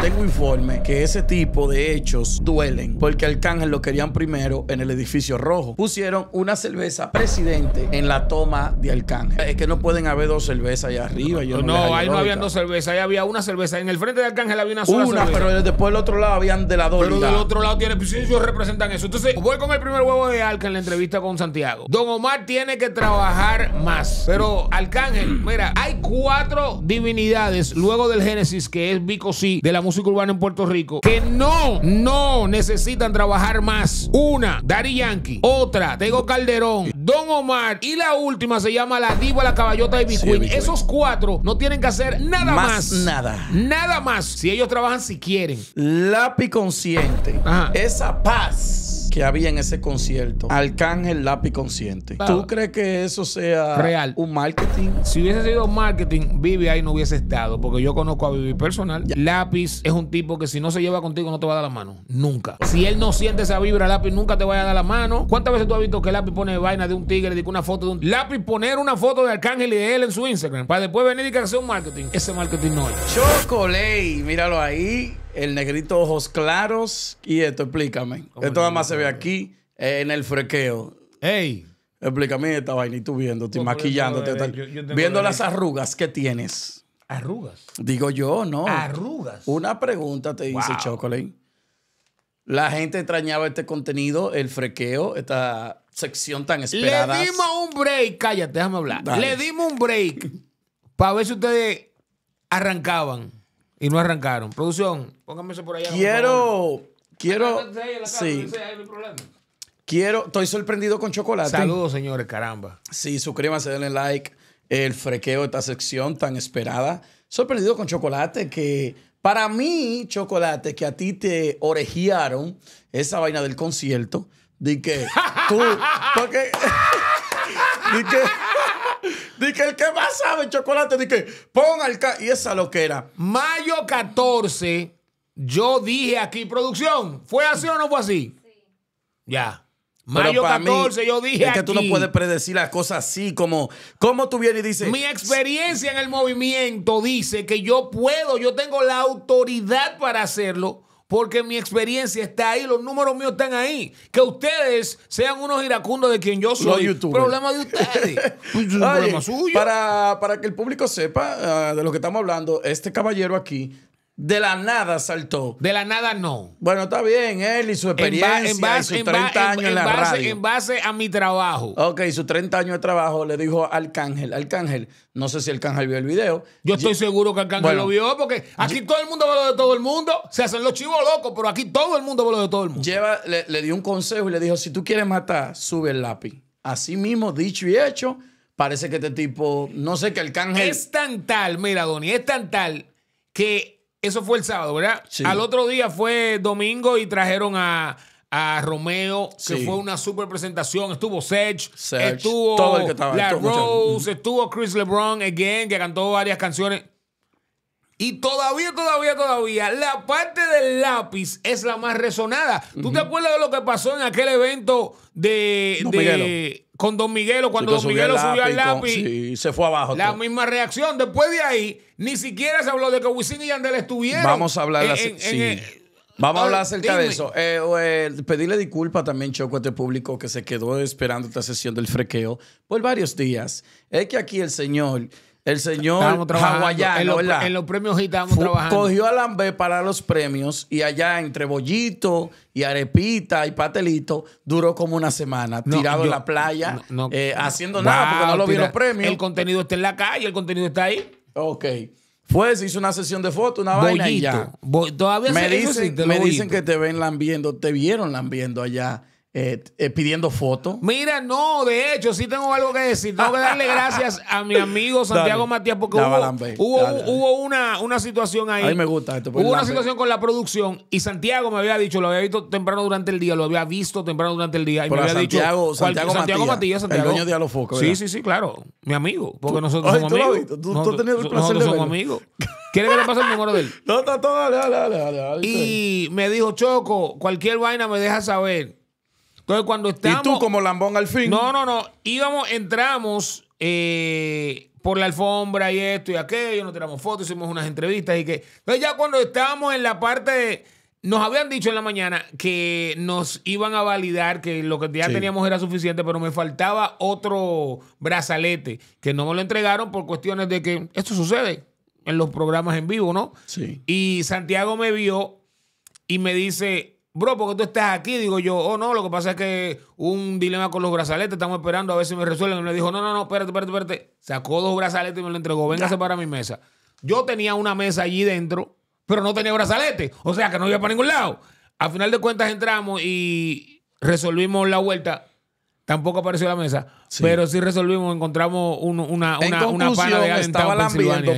Tengo informe que ese tipo de hechos duelen porque Arcángel lo querían primero en el edificio rojo. Pusieron una cerveza presidente en la toma de Arcángel. Es que no pueden haber dos cervezas allá arriba. no, ahí no habían dos cervezas, ahí había una cerveza. En el frente de Arcángel había una sola. Una, pero después del otro lado habían de la dos. Pero del otro lado tiene, pues ellos representan eso. Entonces, voy con el primer huevo de Arca en la entrevista con Santiago. Don Omar tiene que trabajar más. Pero Arcángel, mira, hay cuatro divinidades luego del Génesis que es Vico sí, de la música urbana en Puerto Rico que no, no necesitan trabajar más. Una, Dari Yankee. Otra, Tego Calderón. Don Omar. Y la última se llama La Diva, la Caballota y Queen. Esos cuatro no tienen que hacer nada más, Nada. Nada más. Si ellos trabajan si quieren. Lápiz consciente. Esa paz que había en ese concierto, Arcángel Lápiz Consciente. ¿Tú crees que eso sea Real. un marketing? Si hubiese sido marketing, Vivi ahí no hubiese estado, porque yo conozco a Vivi personal. Lápiz es un tipo que si no se lleva contigo no te va a dar la mano. Nunca. Si él no siente esa vibra, Lápiz nunca te va a dar la mano. ¿Cuántas veces tú has visto que Lápiz pone vaina de un tigre, Y de una foto de un... Lápiz poner una foto de Arcángel y de él en su Instagram para después venir y que un marketing? Ese marketing no hay Chocolate, míralo ahí el negrito ojos claros. Y esto, explícame. Esto nada más se ve aquí eh, en el frequeo. ¡Ey! Explícame esta vaina y tú viendo, pues, maquillándote. viendo las arrugas que tienes. ¿Arrugas? Digo yo, no. ¿Arrugas? Una pregunta te dice hice, Chocolate. La gente extrañaba este contenido, el frequeo, esta sección tan esperada. Le dimos un break, cállate, déjame hablar. Le dimos un break para ver si ustedes arrancaban y no arrancaron. Producción, pónganme eso por allá. Quiero, quiero, sí. Quiero, estoy sorprendido con chocolate. Saludos, señores, caramba. Sí, suscríbanse, denle like. El frequeo de esta sección tan esperada. Sorprendido con chocolate, que para mí, chocolate, que a ti te orejearon esa vaina del concierto, de que tú, porque, de que, Dije, el que más sabe chocolate, dije, ponga el... y esa lo que era. Mayo 14, yo dije aquí, producción, ¿fue así o no fue así? Sí. Ya. Mayo 14, yo dije. Es que tú no puedes predecir las cosas así, como, como tú vienes y dices. Mi experiencia en el movimiento dice que yo puedo, yo tengo la autoridad para hacerlo porque mi experiencia está ahí, los números míos están ahí. Que ustedes sean unos iracundos de quien yo soy, no, problema de ustedes. Pues, problema suyo. Para, para, que el público sepa ah, de lo que estamos hablando, este caballero aquí de la nada saltó. De la nada no. Bueno, está bien, él y su experiencia en base, y 30 años en, a mi trabajo. Ok, sus 30 años de trabajo le dijo Cángel, Arcángel. Arcángel, no sé si Arcángel vio el video. Yo estoy seguro que Arcángel Cángel lo vio porque aquí todo el mundo ve lo de todo el mundo. Se hacen los chivos locos, pero aquí todo el mundo ve lo de todo el mundo. Lleva, le, dio un consejo y le dijo, si tú quieres matar, sube el lápiz. Así mismo, dicho y hecho, parece que este tipo, no sé, que Cángel... Es tan tal, mira, Donnie, es tan tal que eso fue el sábado, ¿verdad? Al otro día fue domingo y trajeron a, Romeo, que fue una super presentación. Estuvo Sedge, estuvo todo Rose, estuvo Chris LeBron again, que cantó varias canciones. Y todavía, todavía, todavía, la parte del lápiz es la más resonada. ¿Tú te acuerdas de lo que pasó en aquel evento de con Don Miguelo, cuando Don Miguelo subió al lápiz. se fue abajo. La misma reacción. Después de ahí, ni siquiera se habló de que Wisin y Yandel estuvieron. Vamos a hablar Vamos a hablar acerca de eso. Eh, eh, pedirle disculpas también, Choco, a este público que se quedó esperando esta sesión del frequeo por varios días. Es que aquí el señor el señor hawaiano, en, los, en los premios estábamos trabajando. Cogió a Lambé para los premios y allá entre bollito y arepita y patelito duró como una semana tirado en la playa, eh, haciendo nada porque no lo vieron premios. El contenido está en la calle, el contenido está ahí. Ok. Fue, se hizo una sesión de fotos, una vaina ya. todavía me se dicen, Me dicen que te ven lambiendo, te vieron lambiendo allá eh, eh, pidiendo fotos. Mira, no, de hecho, sí tengo algo que decir. Tengo que darle gracias a mi amigo Santiago Matías porque hubo, hubo, una, una, situación ahí. A mí me gusta esto. Pues, hubo una situación con la producción y Santiago me había dicho, lo había visto temprano durante el día, lo había visto temprano durante el día. Y me había dicho, Santiago, Matías, Santiago. el dueño de Alofoco. Sí, sí, sí, claro. Mi amigo, porque nosotros somos tú amigos. Lo tú, nosotros, tú el placer de somos amigos. ¿Quieres que le pase el número de él? No, no, no, dale, dale, dale. Y me dijo, Choco, cualquier vaina me deja saber. Entonces, cuando estábamos. Y tú, como lambón al fin. No, no, no. Íbamos, entramos eh, por la alfombra y esto y aquello. Nos tiramos fotos, hicimos unas entrevistas y que. Entonces, ya cuando estábamos en la parte Nos habían dicho en la mañana que nos iban a validar que lo que ya teníamos era suficiente, pero me faltaba otro brazalete que no me lo entregaron por cuestiones de que esto sucede en los programas en vivo, ¿no? Sí. Y Santiago me vio y me dice, bro, porque tú estás aquí? Digo yo, oh no, lo que pasa es que un dilema con los brazaletes, estamos esperando a ver si me resuelven. Y me dijo, no, no, no, espérate, espérate, espérate. Sacó dos brazaletes y me lo entregó, véngase para mi mesa. Yo tenía una mesa allí dentro, pero no tenía brazalete, o sea que no iba para ningún lado. Al final de cuentas entramos y resolvimos la vuelta. Tampoco apareció la mesa, pero sí resolvimos, encontramos una, una, una pana de Estaba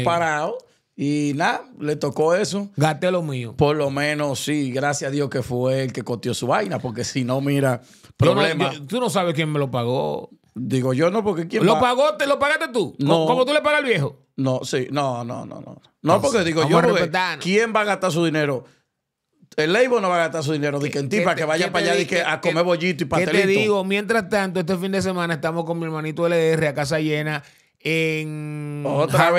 parado y nada, le tocó eso. Gaste lo mío. Por lo menos, sí, gracias a Dios que fue el que coteó su vaina, porque si no, mira, problema. tú no sabes quién me lo pagó. Digo yo no, porque quién. ¿Lo pagó? Te, ¿Lo pagaste tú? No. ¿Cómo tú le pagas al viejo? No, sí, no, no, no, no. No, porque digo yo, ¿quién va a gastar su dinero? El Leibo no va a gastar su dinero de que en para que vaya para allá que, a comer bollito y pastelito. ¿Qué te digo? Mientras tanto, este fin de semana estamos con mi hermanito LR a casa llena en Otra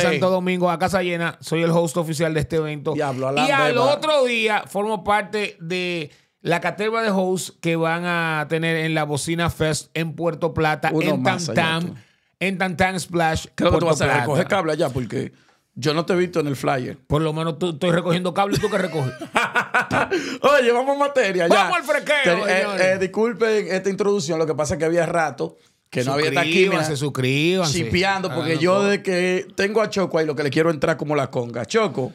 Santo Domingo a Casa Llena. Soy el host oficial de este evento. y al otro día formo parte de la caterva de hosts que van a tener en la Bocina Fest en Puerto Plata, en Tantam, en Tantam Splash. Creo Puerto que tú vas a recoger cable allá porque yo no te he visto en el flyer. Por lo menos tú, estoy recogiendo cable tú que recoges. Oye, vamos a materia. Ya. Vamos al frequeo, eh, eh, disculpen esta introducción, lo que pasa es que había rato que no había aquí. se suscriban. porque yo de que tengo a Choco ahí lo que le quiero entrar como la conga. Choco,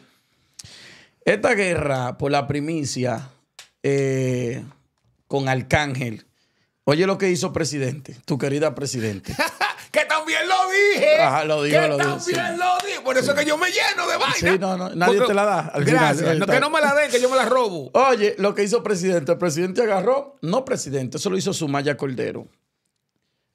esta guerra por la primicia eh, con Arcángel. Oye lo que hizo presidente, tu querida presidente. que también lo dije. Ajá, lo digo, que también lo dije. Por eso que yo me lleno de vaina. Sí, no, no, nadie te la da. gracias. Eh, no, que no me la den, que yo me la robo. Oye, lo que hizo presidente. El presidente agarró, no presidente, eso lo hizo Sumaya Cordero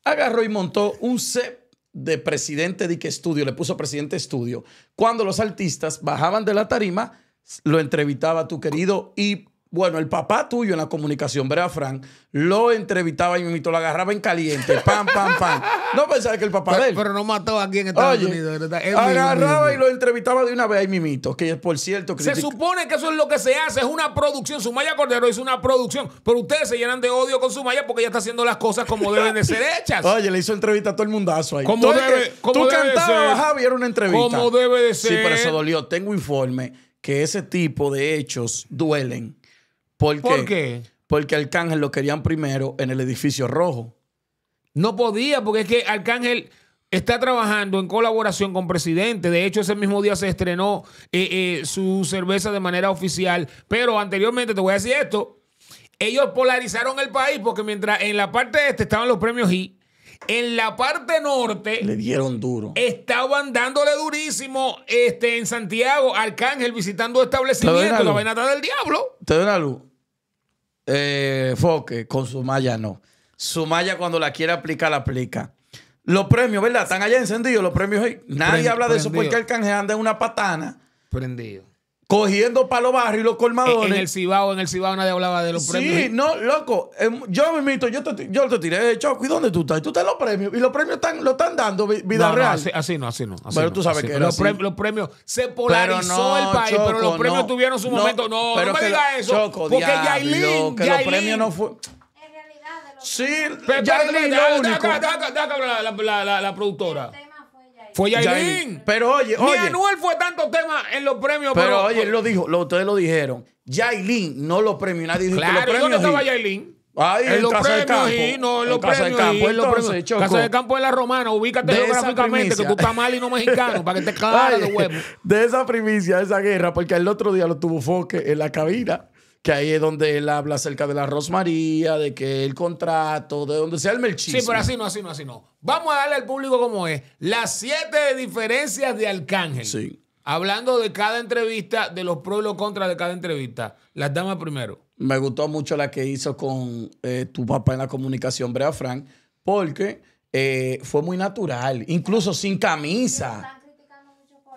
agarró y montó un set de presidente de que estudio, le puso presidente estudio, cuando los artistas bajaban de la tarima, lo entrevistaba tu querido y bueno, el papá tuyo en la comunicación, ¿verdad, Frank? Lo entrevistaba y Mimito lo agarraba en caliente, pam, pam, pam. No pensaba que el papá de él. Pero no mató aquí en Estados Unidos. agarraba y lo entrevistaba de una vez ahí, mimito. Que es, por cierto. Se supone que eso es lo que se hace, es una producción. Sumaya Cordero hizo una producción. Pero ustedes se llenan de odio con Sumaya porque ella está haciendo las cosas como deben de ser hechas. Oye, le hizo entrevista a todo el mundazo ahí. debe, tú debe cantabas, ser. Javi, era una entrevista. Como debe de ser. Sí, pero eso dolió. Tengo informe que ese tipo de hechos duelen. ¿Por qué? Porque Arcángel lo querían primero en el edificio rojo. No podía, porque es que Arcángel está trabajando en colaboración con presidente. De hecho, ese mismo día se estrenó eh, eh, su cerveza de manera oficial. Pero anteriormente, te voy a decir esto, ellos polarizaron el país porque mientras en la parte este estaban los premios y en la parte norte... Le dieron duro. Estaban dándole durísimo este, en Santiago, Arcángel visitando establecimientos, la venata del diablo. Te doy la luz eh, Foque con su malla no. Su malla cuando la quiere aplicar, la aplica. Los premios, ¿verdad? Están allá encendidos los premios Nadie habla de eso porque el canje anda en una patana. Prendido cogiendo para los barrios y los colmadores. En, el Cibao, en el Cibao nadie hablaba de los premios. Sí, no, loco. Yo me invito, yo te, yo te tiré, Choco, ¿y dónde tú estás? Tú estás en los premios. Y los premios están, lo están dando, vida real. así, no, así no. pero tú sabes que los, premios se polarizó el país, pero los premios tuvieron su momento. No, pero no me digas eso. Choco, porque Yailin, que los premios no fue. Sí, la productora. Fue Yailin. Pero oye, oye. Ni Anuel fue tanto tema en los premios. Pero, pero oye, él lo dijo, ustedes lo dijeron. Yailin no lo premió. Nadie dijo claro, que lo premió. ¿Dónde estaba Yailin? Ahí, en, los premios, y no, en los premios. campo, y, los los Casa de Campo es la romana, ubícate geográficamente, que tú estás mal y no mexicano, para que te cagas de huevos. De esa primicia, de esa guerra, porque el otro día lo tuvo Foque en la cabina que ahí es donde él habla acerca de la rosmaría, de que el contrato, de donde sea el chisme. Sí, pero así no, así no, así no. Vamos a darle al público como es. Las siete diferencias de Arcángel. Sí. Hablando de cada entrevista, de los pros y los contras de cada entrevista. Las damas primero. Me gustó mucho la que hizo con eh, tu papá en la comunicación, Brea Frank, porque eh, fue muy natural, incluso sin camisa.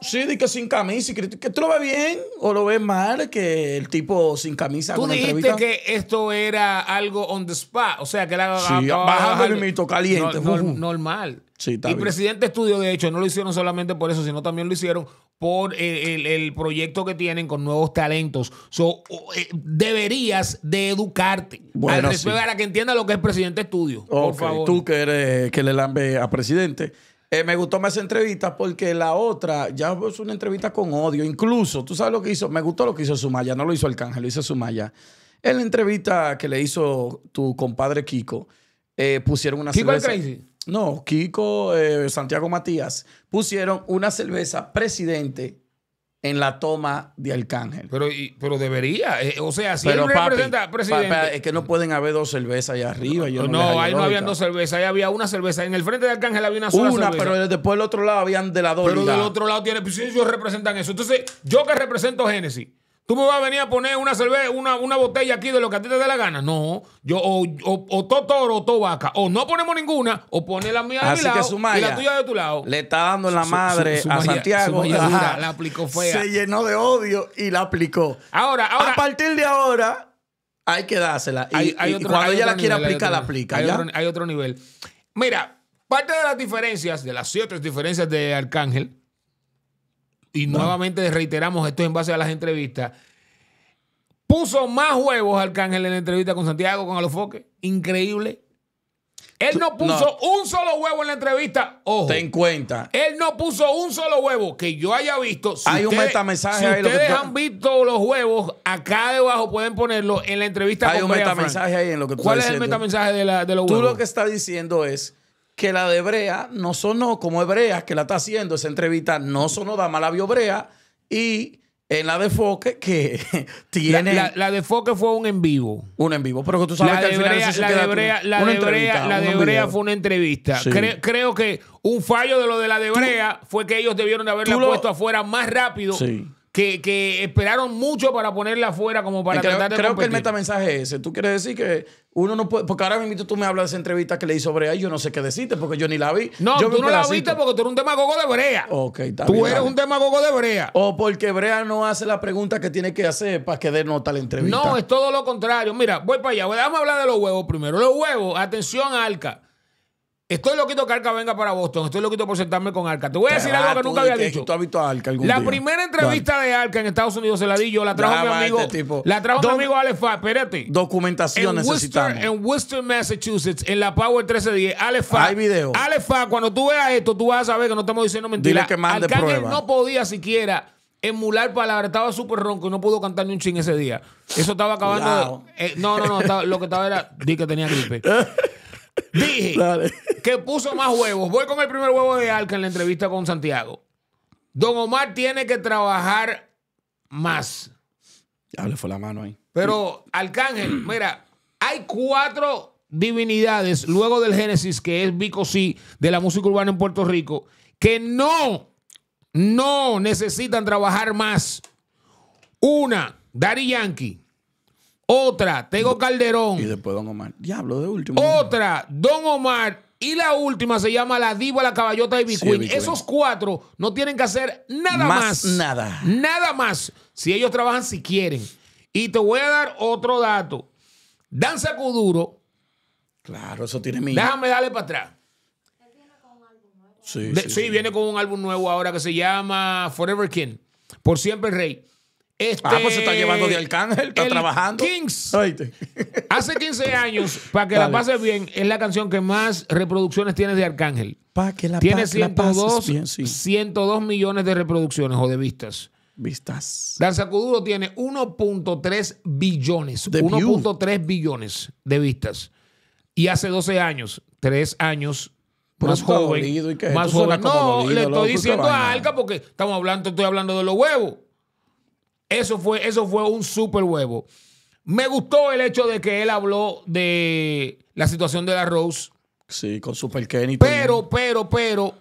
Sí, de que sin camisa. Y que tú lo ves bien o lo ves mal, que el tipo sin camisa. Tú dijiste que esto era algo on the spot. O sea, que era sí, bajando el mito caliente. normal. Sí, y Presidente Estudio, de hecho, no lo hicieron solamente por eso, sino también lo hicieron por el, proyecto que tienen con nuevos talentos. Eh, deberías de educarte. Bueno, Para que entienda lo que es Presidente Estudio. Por favor. Tú que, eres, que le lambe a Presidente. Eh, me gustó más esa entrevista porque la otra ya fue una entrevista con odio. Incluso, tú sabes lo que hizo. Me gustó lo que hizo Sumaya, no lo hizo Arcángel, lo hizo Sumaya. En la entrevista que le hizo tu compadre Kiko, eh, pusieron una ¿Kiko Crazy? No, Kiko, eh, Santiago Matías, pusieron una cerveza presidente en la toma de Arcángel. Pero, y, pero debería. Eh, o sea, si pero, presidente... es que no pueden haber dos cervezas allá arriba. no, ahí no habían dos cervezas. Ahí había una cerveza. En el frente de Arcángel había una sola Una, pero después del otro lado habían de la dos. Pero del otro lado tiene... Pues, ellos representan eso. Entonces, yo que represento Génesis ¿Tú me vas a venir a poner una cerveza, una, botella aquí de lo que a ti te dé la gana? No. Yo o, o, toro o to vaca. O no ponemos ninguna, o pone la mía de mi lado y la tuya de tu lado. Le está dando la madre a Santiago. la aplicó fea. Se llenó de odio y la aplicó. Ahora, A partir de ahora, hay que dársela. Y, cuando ella la quiere aplicar, la aplica. Hay otro, hay otro nivel. Mira, parte de las diferencias, de las siete diferencias de Arcángel y nuevamente reiteramos esto en base a las entrevistas, puso más huevos Arcángel en la entrevista con Santiago, con Alofoque. Increíble. Él no puso un solo huevo en la entrevista. Ojo. Ten cuenta. Él no puso un solo huevo que yo haya visto. Hay un metamensaje si ahí. Ustedes lo que han visto los huevos, acá debajo pueden ponerlo en la entrevista. Hay un metamensaje ahí en lo que tú ¿Cuál es el metamensaje de, la, de los huevos? Tú lo que estás diciendo es que la de Brea no sonó como Hebrea, que la está haciendo esa entrevista, no sonó Dama Labio Brea. Y en la de Foque, que tiene. La, de Foque fue un en vivo. Un en vivo, pero que tú sabes que al final la de Brea, la de fue una entrevista. creo que un fallo de lo de la de Brea fue que ellos debieron de haberla puesto afuera más rápido que, esperaron mucho para ponerla afuera como para tratar de Creo que el meta-mensaje es ese. Tú quieres decir que uno no puede... Porque ahora mismo tú me hablas de esa entrevista que le hizo Brea y yo no sé qué decirte porque yo ni la vi. No, tú no la viste porque tú eres un demagogo de Brea. Ok, está Tú eres un demagogo de Brea. O porque Brea no hace la pregunta que tiene que hacer para que dé nota la entrevista. No, es todo lo contrario. Mira, voy para allá. Vamos a hablar de los huevos primero. Los huevos, atención, Alca. Estoy loquito que Arca venga para Boston. Estoy loquito por sentarme con Arca. Te voy a decir algo que nunca había dicho. ¿Tú has visto a La primera entrevista de Arca en Estados Unidos se la di yo. La trajo mi amigo. La trajo mi amigo Alefa. Espérate. Documentación en necesitamos. en Worcester, Massachusetts, en la Power 1310. Alefa. Hay video. Alefa, cuando tú veas esto, tú vas a saber que no estamos diciendo mentiras. Dile que mande no podía siquiera emular palabras. Estaba súper ronco y no pudo cantar ni un ching ese día. Eso estaba acabando. Eh, no, no, no. lo que estaba era. Di que tenía gripe. Dije que puso más huevos. Voy con el primer huevo de Alca en la entrevista con Santiago. Don Omar tiene que trabajar más. Ya le fue la mano ahí. Pero, Arcángel, mira, hay cuatro divinidades luego del Génesis, que es Vico C, de la música urbana en Puerto Rico, que no, no necesitan trabajar más. Una, Daddy Yankee. Otra, tengo Calderón. Y después Don Omar. Diablo, de último. Otra, Don Omar. Y la última se llama La Diva, La Caballota y b Esos cuatro no tienen que hacer nada más, más. Nada. Nada más. Si ellos trabajan si quieren. Y te voy a dar otro dato. Danza Cuduro. Claro, eso tiene miedo. Déjame darle para atrás. Él viene con un álbum nuevo. sí, viene con un álbum nuevo ahora que se llama Forever King. Por siempre rey. Este, ah, pues se está llevando de Arcángel, está trabajando. Kings. Hace 15 años, para que la pase bien, es la canción que más reproducciones tiene de Arcángel. Para que la Tiene 102, bien, sí. 102 millones de reproducciones o de vistas. Vistas. Danza Cuduro tiene 1.3 billones. 1.3 billones de vistas. Y hace 12 años, 3 años, más joven. más joven. No, le estoy diciendo a Alca porque estamos hablando, estoy hablando de los huevos. Eso fue, eso fue un super huevo. Me gustó el hecho de que él habló de la situación de la Rose. Sí, con Super Kenny. Pero, pero, pero,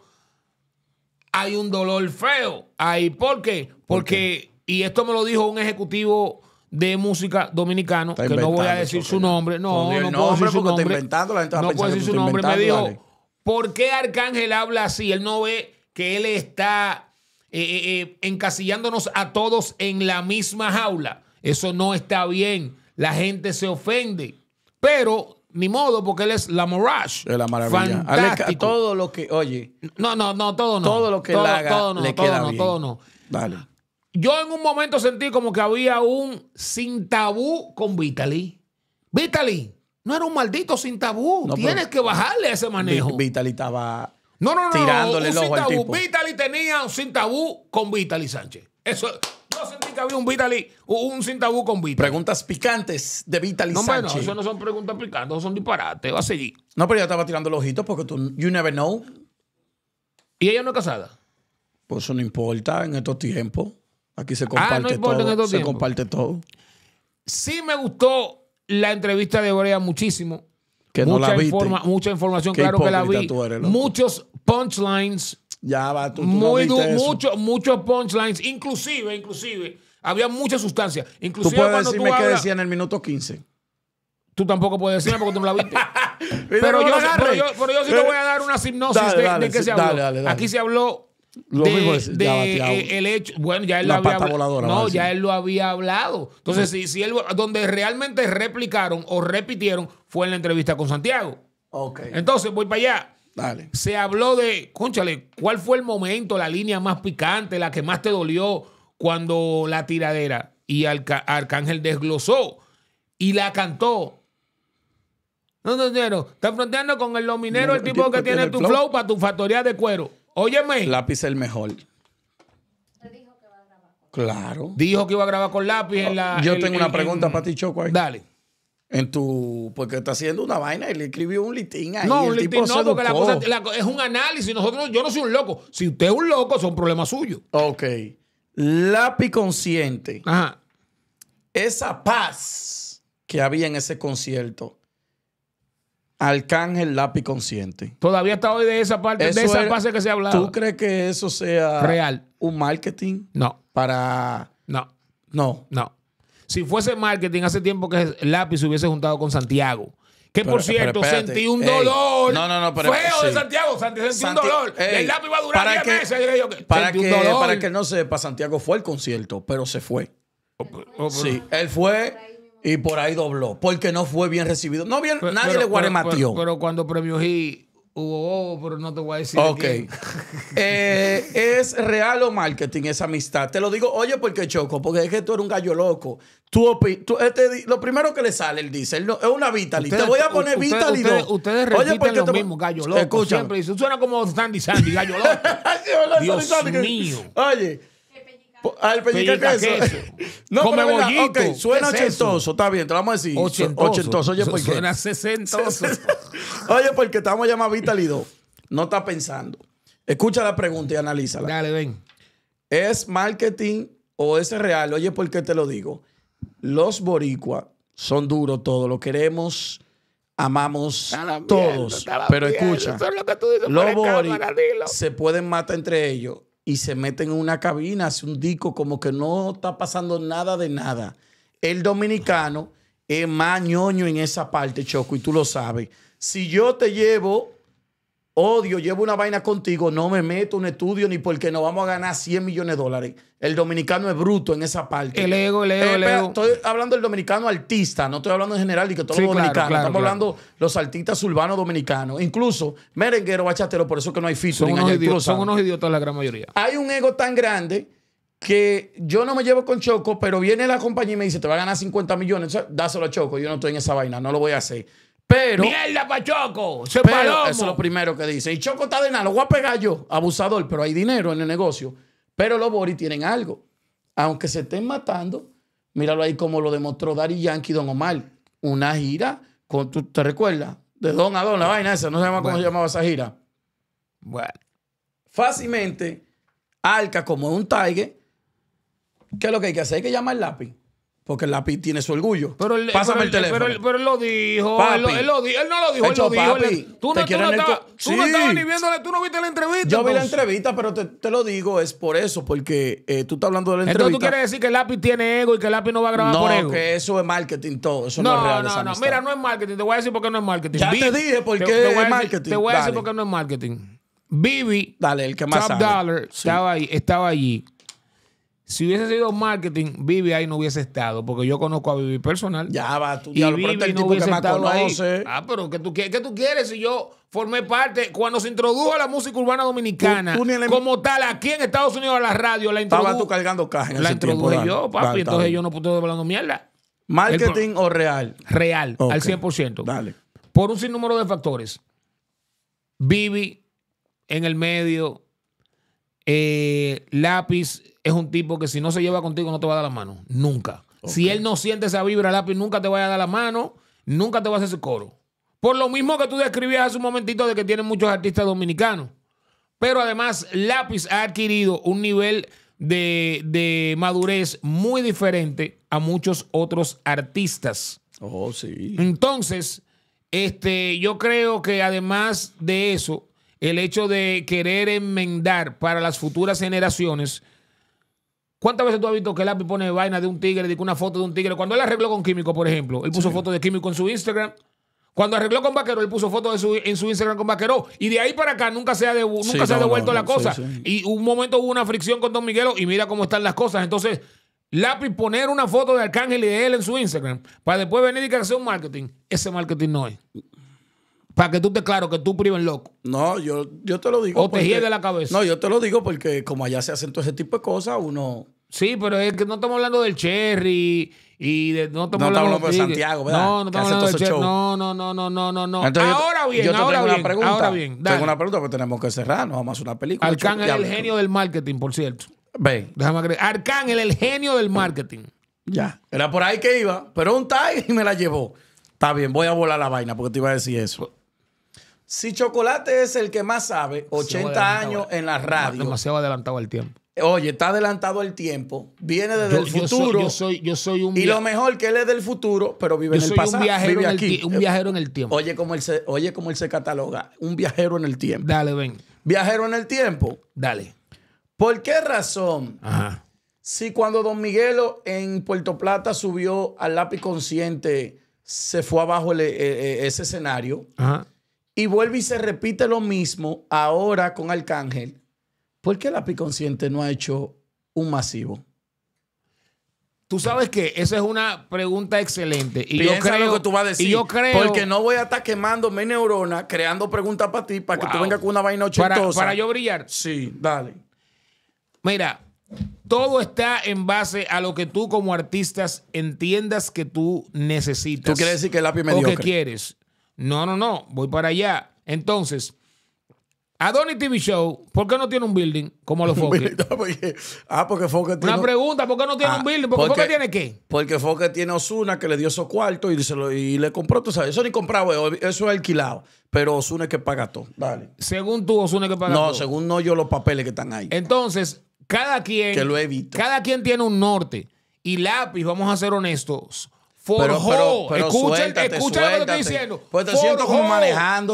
hay un dolor feo ahí. ¿Por qué? Porque, y esto me lo dijo un ejecutivo de música dominicano, que no voy a decir su nombre. No, no, puedo decir su nombre. no puedo decir su nombre. Me dijo, ¿por qué Arcángel habla así? Él no ve que él está eh, eh, eh, encasillándonos a todos en la misma jaula. Eso no está bien. La gente se ofende. Pero ni modo, porque él es la Mirage. Es la maravilla. y todo lo que, oye. No, no, no, todo no. Todo lo que haga no, le todo no, Todo no. Dale. Yo en un momento sentí como que había un sin tabú con Vitaly. Vitaly, no era un maldito sin tabú. Tienes que bajarle a ese manejo. Vitaly estaba no, no, no. Tirándole un el Vitali tenía un sin tabú con Vitali Sánchez. Eso. Yo sentí que había un Vitali, un sin tabú con Vitali. Preguntas picantes de Vitali Sánchez. No, no, eso no son preguntas picantes, son disparates. Va a seguir. No, pero ella estaba tirando los ojitos porque tú, you never know. ¿Y ella no es casada? Pues eso no importa en estos tiempos. Aquí se ah, comparte todo. se comparte todo. Sí me gustó la entrevista de Borea muchísimo. Que mucha, no la mucha información, claro que la vi. Muchos punchlines. Ya va, tú, tú muy Muchos punchlines. Inclusive, inclusive, había mucha sustancia. Inclusive, tú puedes decirme qué decía en el minuto 15. Tú tampoco puedes decirme porque tú no la viste. pero, yo, pero, sí te voy a dar una hipnosis de, qué se habló. Dale, Aquí se habló lo mismo es, e, el hecho, bueno, ya él lo había voladora, No, ya él lo había hablado. Entonces, si, él, donde realmente replicaron o repitieron fue en la entrevista con Santiago. Okay. Entonces, voy para allá. Dale. Se habló de, cónchale ¿cuál fue el momento, la línea más picante, la que más te dolió cuando la tiradera? Y Arcángel desglosó y la cantó. No, no, no, Está fronteando con el lominero, el, tipo, que, tiene, tu flow para tu factoría de cuero. Óyeme. Lápiz es el mejor. Dijo que iba a grabar con claro. Dijo que iba a grabar con lápiz en la. Yo tengo una pregunta para ti, Choco. Dale. En tu. Porque está haciendo una vaina y le escribió un litín ahí. No, un litín no, porque la cosa es un análisis. Nosotros, yo no soy un loco. Si usted es un loco, son problemas suyos. Ok. Lápiz consciente. Ajá. Esa paz que había en ese concierto Arcángel Lápiz Consciente. Todavía está hoy de esa parte, de esa base que se ha hablado. ¿Tú crees que eso sea real? ¿Un marketing? No. Para. No. No. No. Si fuese marketing, hace tiempo que Lápiz se hubiese juntado con Santiago. Que por cierto, sentí un dolor. no, no, no, pero, fue de Santiago. Santiago sentí un dolor. el lápiz va a durar 10 meses. Yo, para, que, para que no sepa, Santiago fue al concierto, pero se fue. Oh, oh, oh, sí, él fue y por ahí dobló, porque no fue bien recibido. No bien, nadie le guaremateó. Pero, pero, cuando Premio G hubo, oh, pero no te voy a decir. Ok. eh, ¿Es real o marketing esa amistad? Te lo digo, oye, porque choco, porque es que tú eres un gallo loco. Tú, eh, tú lo primero que le sale, él dice, no, es una vitalidad. te voy a poner vitalidad. Ustedes, repiten lo mismo, gallo loco. Siempre dice, suena como Sandy Sandy, gallo loco. Dios mío. Oye. Al pues, No, Come pero suena ochentoso, está bien, te lo vamos a decir. Ochentoso. Oye, Suena sesentoso. Oye, porque estamos llamando a Vitalido. No está pensando. Escucha la pregunta y analízala. Dale, ven. ¿Es marketing o es real? Oye, ¿por qué te lo digo? Los boricuas son duros todos. Lo queremos, amamos todos. pero escucha, los boricuas se pueden matar entre ellos y se meten en una cabina, hace un disco como que no está pasando nada de nada. El dominicano es más ñoño en esa parte, Choco, y tú lo sabes. Si yo te llevo odio, llevo una vaina contigo, no me meto en estudio ni porque nos vamos a ganar 100 millones de dólares. El dominicano es bruto en esa parte. El ego, el ego, eh, Estoy hablando del dominicano artista, no estoy hablando en general de que todos los dominicanos. Estamos hablando hablando los artistas urbanos dominicanos. Incluso merenguero, bachatero, por eso que no hay físico. Son unos, idiotas, la gran mayoría. Hay un ego tan grande que yo no me llevo con Choco, pero viene la compañía y me dice, te va a ganar 50 millones, dáselo a Choco, yo no estoy en esa vaina, no lo voy a hacer. Pero. ¡Mierda pa' Choco! Eso es lo primero que dice. Y Choco está de nada, lo voy a pegar yo, abusador, pero hay dinero en el negocio. Pero los Boris tienen algo. Aunque se estén matando, míralo ahí como lo demostró Dari Yankee Don Omar. Una gira, con, ¿tú te recuerdas? De Don a Don, la vaina esa, no sabemos cómo se llamaba esa gira. Bueno. Fácilmente, Alca, como un Tiger, ¿qué es lo que hay que hacer? Hay que llamar el lápiz. Porque el lápiz tiene su orgullo. Pásame el, teléfono. Pero, pero, él lo dijo. él, lo, él, no lo dijo. Él Papi, tú, no, estabas, tú no viéndole. Tú no viste la entrevista. Yo vi la entrevista, pero te, lo digo, es por eso. Porque eh, tú estás hablando de la entrevista. Entonces tú quieres decir que el lápiz tiene ego y que el lápiz no va a grabar por ego. No, que eso es marketing todo. Eso no, es real. No, no, no. Mira, no es marketing. Te voy a decir por qué no es marketing. Ya te dije por qué es marketing. Te voy a decir por qué no es marketing. Bibi. Dale, el que más Top sabe. Dollar estaba, ahí, estaba allí si hubiese sido marketing, Vivi ahí no hubiese estado, porque yo conozco a Vivi personal. Ya va, tú y lo los este no que conoce. Ahí. Ah, pero ¿qué tú, qué, tú quieres si yo formé parte, cuando se introdujo la música urbana dominicana, em- como tal, aquí en Estados Unidos a la radio, la introdujo. Estaba tú cargando cajas en La ese introduje yo, papi, entonces yo no puedo hablando mierda. ¿Marketing o real? Real, al 100%. Dale. Por un sinnúmero de factores. Vivi en el medio, eh, lápiz es un tipo que si no se lleva contigo no te va a dar la mano. Nunca. Si él no siente esa vibra, lápiz nunca te va a dar la mano, nunca te va a hacer ese coro. Por lo mismo que tú describías hace un momentito de que tiene muchos artistas dominicanos. Pero además, Lápiz ha adquirido un nivel de, de madurez muy diferente a muchos otros artistas. Oh, sí. Entonces, este, yo creo que además de eso, el hecho de querer enmendar para las futuras generaciones. ¿Cuántas veces tú has visto que lápiz pone vaina de un tigre, de una foto de un tigre? Cuando él arregló con Químico, por ejemplo, él puso foto de Químico en su Instagram. Cuando arregló con Vaquero, él puso de su, en su Instagram con Vaquero. Y de ahí para acá nunca se ha, devuelto la cosa. y un momento hubo una fricción con Don Miguelo y mira cómo están las cosas. Entonces, Lápiz poner una foto de Arcángel y de él en su Instagram para después venir y un marketing. Ese marketing no hay. Para que tú te claro que tú el loco. No, yo, yo te lo digo. O porque, te de la cabeza. No, yo te lo digo porque como allá se hacen todo ese tipo de cosas, uno. Sí, pero es que no estamos hablando del Cherry y de, no estamos hablando, de Santiago, ¿verdad? No, no estamos hablando del No, no, no, no, no, no, no. ahora bien, yo te tengo una pregunta, ahora bien. Dale. Tengo una pregunta porque tenemos que cerrar, nos vamos a hacer una película. Arcángel es el genio del marketing, por cierto. Ven. Déjame creer. Arcángel, el genio del marketing. Ya. Era por ahí que iba, pero un tag y me la llevó. Está bien, voy a volar la vaina porque te iba a decir eso. Si Chocolate es el que más sabe, 80 años en la radio. Demasiado adelantado el tiempo. Oye, está adelantado el tiempo, viene desde el futuro. Yo soy, yo soy, un Y lo mejor que él es del futuro, pero vive en el Un viajero, aquí. un viajero en el tiempo. Oye, como él se, oye, él se cataloga. Un viajero en el tiempo. Dale, ven. Viajero en el tiempo. Dale. ¿Por qué razón? Ajá. Si cuando Don Miguelo en Puerto Plata subió al lápiz consciente, se fue abajo e, e, e, ese escenario. Ajá y vuelve y se repite lo mismo ahora con Arcángel. ¿Por qué Lápiz Consciente no ha hecho un masivo? Tú sabes que esa es una pregunta excelente. Y yo creo que tú vas a decir. yo creo, porque no voy a estar quemando mi neurona creando preguntas para ti para que tú vengas con una vaina ochentosa. Para, yo brillar. Sí, dale. Mira, todo está en base a lo que tú como artista entiendas que tú necesitas. Tú quieres decir que el lápiz me Lo que quieres. No, no, no, voy para allá. Entonces, Adonis TV Show, ¿por qué no tiene un building como los Fokker? ah, porque Fokker tiene... Una pregunta, ¿por qué no tiene un ah, building? ¿Por porque, tiene qué? Porque Fokker tiene Osuna que le dio esos cuartos y, le compró, tú sabes, eso ni compraba, eh, eso es alquilado. Pero Osuna es que paga todo, dale. Según tú, Osuna es que paga todo. No, según no yo los papeles que están ahí. Entonces, cada quien... Que lo Cada quien tiene un norte. Y Lápiz, vamos a ser honestos, Forjó, escucha, lo que estoy diciendo. Pues te siento como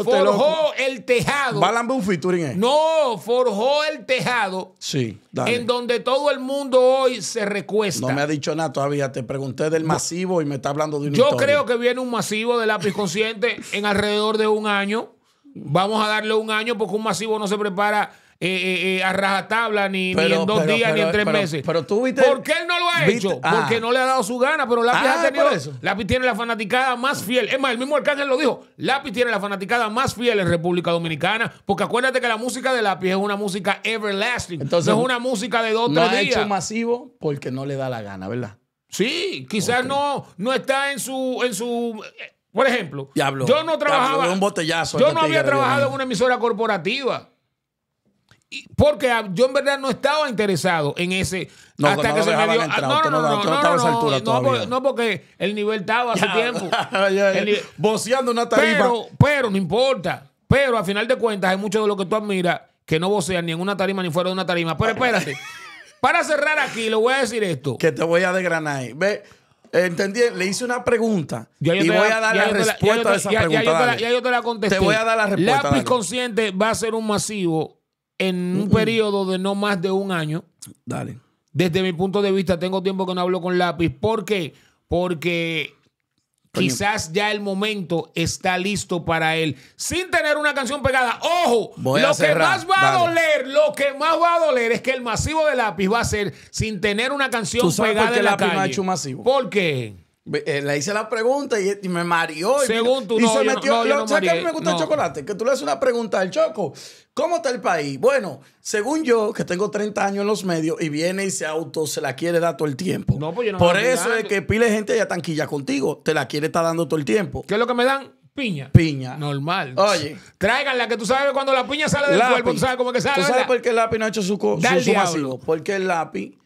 Forjó el tejado. Balambe un featuring No, forjó el tejado. Sí, En donde todo el mundo hoy se recuesta. No me ha dicho nada todavía. Te pregunté del masivo y me está hablando de un Yo creo que viene un masivo de lápiz consciente en alrededor de un año. Vamos a darle un año porque un masivo no se prepara eh, eh, eh, a rajatabla ni, en dos días ni en tres meses. Pero tú viste, ¿Por qué él no lo ha hecho? Porque ah. no le ha dado su gana, pero Lápiz ah, ha tenido Lápiz tiene la fanaticada más fiel. Es más, el mismo Arcángel lo dijo. Lápiz tiene la fanaticada más fiel en República Dominicana. Porque acuérdate que la música de Lápiz es una música everlasting. Entonces, es una música de dos días no ha hecho masivo porque no le da la gana, ¿verdad? Sí, quizás no, no está en su, en su eh, por ejemplo, yo no trabajaba. yo no había trabajado en una emisora corporativa porque yo en verdad no estaba interesado en ese hasta que se me dio no, no, no, no, no, no, no, no, porque, el nivel estaba hace tiempo boceando una tarifa pero, pero no importa pero a final de cuentas hay mucho de lo que tú admiras que no vocean ni en una tarima ni fuera de una tarima pero espérate para cerrar aquí le voy a decir esto que te voy a desgranar ve Entendí, le hice una pregunta y voy a dar la respuesta a esa pregunta. Ya yo te la contesté. Te voy a dar la respuesta. Lápiz dale. Consciente va a ser un masivo en un periodo de no más de un año. Dale. Desde mi punto de vista, tengo tiempo que no hablo con lápiz. ¿Por qué? Porque quizás ya el momento está listo para él. Sin tener una canción pegada. Ojo, lo que más va a doler, lo que más va a doler es que el masivo de lápiz va a ser sin tener una canción pegada de la lápiz me ha hecho masivo? ¿Por qué? Eh, le hice la pregunta y me mareó. Según y se metió. yo ¿Sabes me gusta el chocolate? Que tú le haces una pregunta al Choco. ¿Cómo está el país? Bueno, según yo, que tengo 30 años en los medios y viene y se auto, se la quiere dar todo el tiempo. No, pues Por eso es que pile gente ya tanquilla contigo. Te la quiere estar dando todo el tiempo. ¿Qué es lo que me dan? Piña. Piña. Normal. Oye. Tráiganla, que tú sabes cuando la piña sale del cuerpo, tú sabes cómo que sale. ¿Tú sabes por qué el lápiz no ha hecho su, cosa Porque el lápiz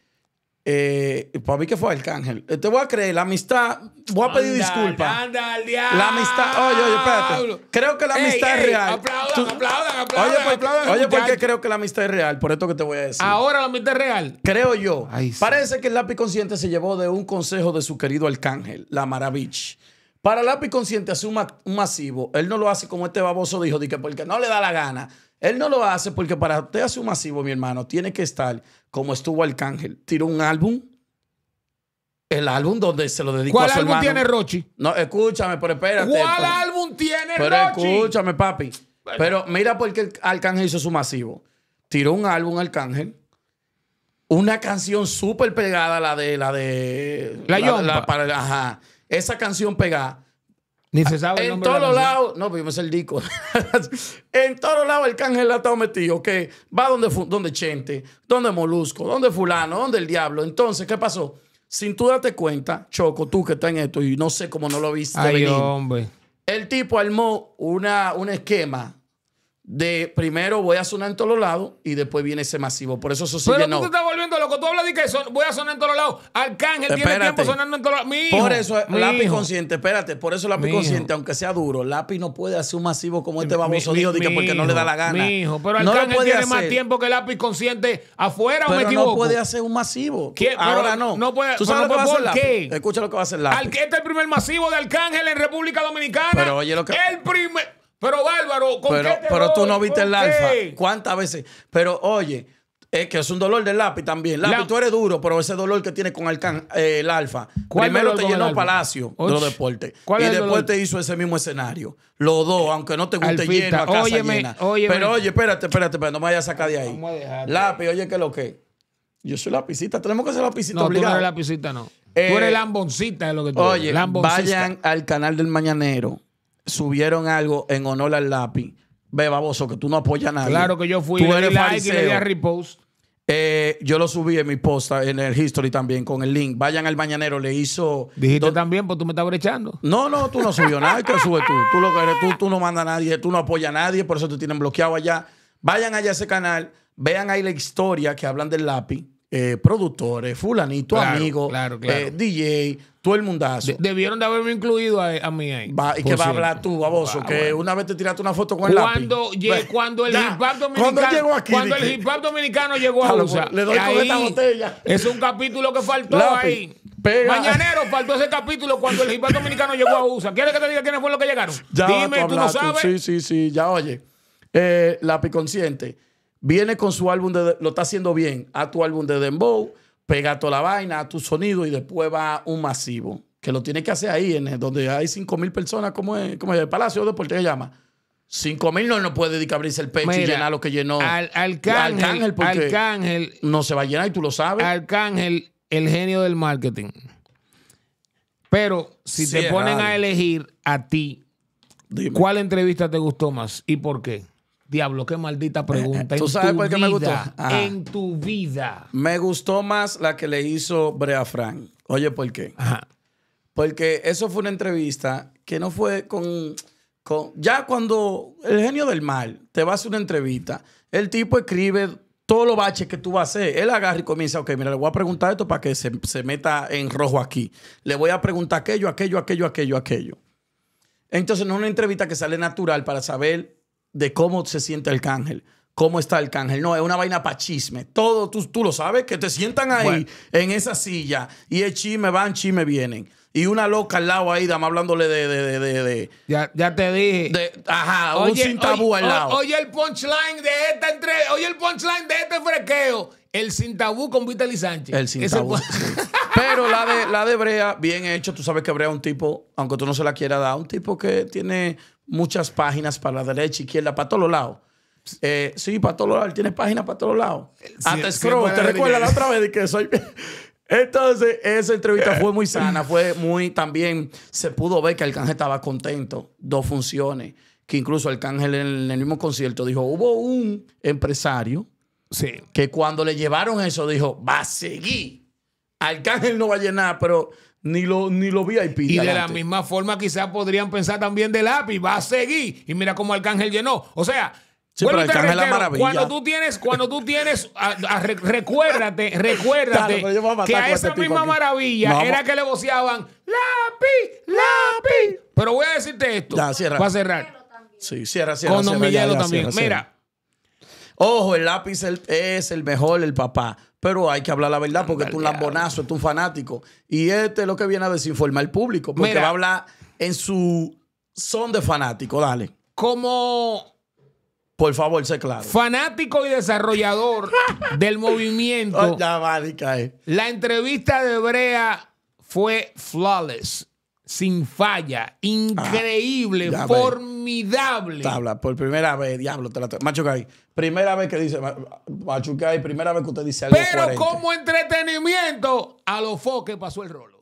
eh, para mí que fue Arcángel. Eh, te voy a creer, la amistad. Voy a pedir disculpas. La amistad. Oye, oye, espérate. Creo que la amistad es real. Oye, porque, creo que la amistad es real. Por esto que te voy a decir. Ahora la amistad es real. Creo yo. Parece que el lápiz consciente se llevó de un consejo de su querido Arcángel, la Maravich. Para el lápiz consciente hace un, masivo. Él no lo hace como este baboso dijo, de que porque no le da la gana. Él no lo hace porque para usted hacer un masivo, mi hermano, tiene que estar como estuvo Arcángel. Tiró un álbum. El álbum donde se lo dedicó a ¿Cuál álbum tiene Rochi? No, escúchame, pero espérate. ¿Cuál álbum tiene Rochi? Pero escúchame, papi. Pero mira por qué Arcángel hizo su masivo. Tiró un álbum Arcángel. Una canción súper pegada, la de... La de... La, ajá. Esa canción pegada ni se sabe En todos lados, no, vimos el disco. en todos lados el cángel ha estado metido, que va donde, donde Chente, donde Molusco, donde Fulano, donde el Diablo. Entonces, ¿qué pasó? Sin tú darte cuenta, Choco, tú que estás en esto y no sé cómo no lo viste Ay, hombre. El tipo armó una, un esquema de primero voy a sonar en todos lados y después viene ese masivo. Por eso eso sí Pero tú te estás volviendo loco. Tú hablas de que voy a sonar en todos lados. Arcángel tiene tiempo sonando en todos lados. Mi por eso, lápiz consciente, espérate. Por eso lápiz consciente, aunque sea duro, lápiz no puede hacer un masivo como este baboso dijo, porque no le da la gana. Mi hijo. Pero Arcángel tiene más tiempo que lápiz consciente afuera me equivoco. no puede hacer un masivo. Ahora no. No puede. ¿Tú sabes lo que va a hacer qué? Escucha lo que va a hacer lápiz. Este es el primer masivo de Arcángel en República Dominicana. Pero oye lo que... El primer... Pero bárbaro, ¿con pero, pero tú no viste el alfa. ¿Cuántas veces? Pero oye, es que es un dolor del lápiz también. Lápiz, tú eres duro, pero ese dolor que tiene con el, eh, alfa. Primero te llenó Palacio de los deportes. y después te hizo ese mismo escenario. Los dos, aunque no te guste lleno, a Pero oye, espérate, espérate, pero no me vayas a sacar de ahí. lápiz, oye, ¿qué es lo que? Yo soy lapicita, tenemos que ser lapicita no, Tú no eres no. tú eh, eres lamboncita, es lo que tú Oye, vayan al canal del Mañanero subieron algo en honor al lápiz. Ve, baboso, que tú no apoyas a nadie. Claro que yo fui. Tú eres like y le eh, yo lo subí en mi posta, en el history también, con el link. Vayan al mañanero, le hizo. Dijiste también, pues tú me estás brechando. No, no, tú no subió nada, que tú. Tú lo que eres, tú, tú no mandas a nadie, tú no apoyas a nadie, por eso te tienen bloqueado allá. Vayan allá a ese canal, vean ahí la historia que hablan del lápiz eh, productores, fulanito, amigo, eh, DJ, todo el mundazo. debieron de haberme incluido a, mí ahí. y que va a hablar tú, baboso, ah, que una vez te tiraste una foto con el cuando, lápiz. cuando el hip hop dominicano, cuando, el hip hop dominicano llegó a USA. Le doy esta botella. Es un capítulo que faltó ahí. Mañanero faltó ese capítulo cuando el hip hop dominicano llegó a USA. ¿Quieres que te diga quiénes fueron los que llegaron? Dime, tú, no sabes. Sí, sí, sí, ya oye. Eh, lápiz consciente viene con su álbum, de, lo está haciendo bien, a tu álbum de Dembow, pega toda la vaina, a tu sonido y después va un masivo, que lo tiene que hacer ahí, en, donde hay cinco mil personas, como es, como el Palacio de Deportes, se llama. cinco mil no, no puede dedicar abrirse el pecho y llenar lo que llenó. Al, Arcángel, Arcángel, no se va a llenar y tú lo sabes. Arcángel, el genio del marketing. Pero si te ponen a elegir a ti, ¿cuál entrevista te gustó más y por qué? Diablo, qué maldita eh, eh, pregunta. ¿Tú sabes por qué me gustó? Ah. En tu vida. Me gustó más la que le hizo Brea Frank. Oye, ¿por qué? Porque eso fue una entrevista que no fue con, Ya cuando el genio del mal te va a hacer una entrevista, el tipo escribe todos los baches que tú vas a hacer. Él agarra y comienza, ok, mira, le voy a preguntar esto para que se, se meta en rojo aquí. Le voy a preguntar aquello, aquello, aquello, aquello, aquello. Entonces no es una entrevista que sale natural para saber de cómo se siente el cángel. ¿Cómo está el cángel? No, es una vaina para chisme. Todo, tú, tú, lo sabes, que te sientan ahí en esa silla y el chisme van, chisme vienen. Y una loca al lado ahí, dama, hablándole de. de, de, de ya, te dije. ajá, un sin tabú al lado. oye el punchline de esta entre, Oye el punchline de este frequeo. El sin tabú con Vitaly Sánchez. El sin Pero la de, la de Brea, bien hecho. Tú sabes que Brea es un tipo, aunque tú no se la quieras dar, un tipo que tiene muchas páginas para la derecha, izquierda, para todos los lados. Eh, sí, para todos lados. Tiene páginas para todos lados. la otra vez que soy... Entonces, esa entrevista fue muy sana, fue muy también, se pudo ver que canje estaba contento, dos funciones, que incluso Arcángel en el mismo concierto dijo, hubo un empresario que cuando le llevaron eso dijo, va a seguir, Arcángel no va a llenar, pero ni lo, ni lo VIP. Y de la misma forma, quizás podrían pensar también de lápiz. va a seguir. Y mira cómo Arcángel llenó. O sea, cuando tú tienes, cuando tú tienes, recuérdate, recuérdate que a este esa misma maravilla era que le voceaban Lapi Lapi Pero voy a decirte esto. Va a cerrar. Sí, cierra, cierra. Con también. Mira, Ojo, el lápiz es el mejor, el papá. Pero hay que hablar la verdad porque es un lambonazo, es un fanático. Y este es lo que viene a desinformar al público. Porque va a hablar en su son de fanático. Dale. Como. Por favor, sé claro. Fanático y desarrollador del movimiento. La entrevista de Brea fue flawless sin falla, increíble, formidable. Tabla, por primera vez, diablo, te la primera vez que dice Machucay, primera vez que usted dice algo. Pero como entretenimiento, a los foques pasó el rol.